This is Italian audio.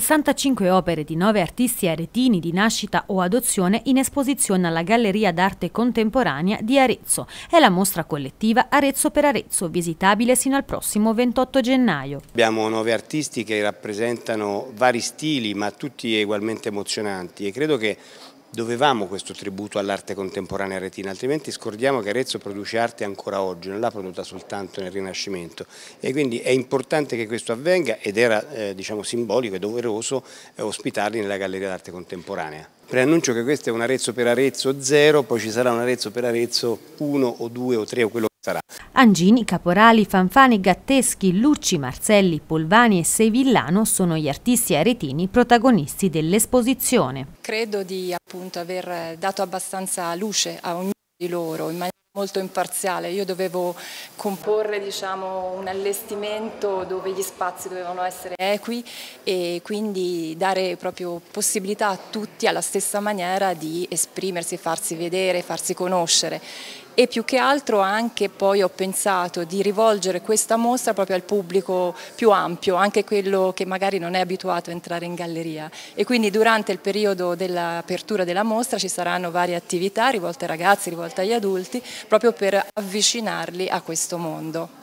65 opere di nove artisti aretini di nascita o adozione in esposizione alla Galleria d'Arte Contemporanea di Arezzo. È la mostra collettiva Arezzo per Arezzo, visitabile sino al prossimo 28 gennaio. Abbiamo nove artisti che rappresentano vari stili, ma tutti ugualmente emozionanti e credo che dovevamo questo tributo all'arte contemporanea retina, altrimenti scordiamo che Arezzo produce arte ancora oggi, non l'ha prodotta soltanto nel Rinascimento e quindi è importante che questo avvenga ed era eh, diciamo, simbolico e doveroso eh, ospitarli nella Galleria d'Arte Contemporanea. Preannuncio che questo è un Arezzo per Arezzo 0, poi ci sarà un Arezzo per Arezzo 1 o 2 o 3 o quello sarà. Angini, Caporali, Fanfani, Gatteschi, Lucci, Marcelli, Polvani e Sevillano sono gli artisti aretini protagonisti dell'esposizione. Credo di appunto, aver dato abbastanza luce a ognuno di loro in maniera molto imparziale. Io dovevo comporre diciamo, un allestimento dove gli spazi dovevano essere equi e quindi dare proprio possibilità a tutti alla stessa maniera di esprimersi, farsi vedere, farsi conoscere e più che altro anche poi ho pensato di rivolgere questa mostra proprio al pubblico più ampio, anche quello che magari non è abituato a entrare in galleria e quindi durante il periodo dell'apertura della mostra ci saranno varie attività rivolte ai ragazzi, rivolte agli adulti, proprio per avvicinarli a questo mondo.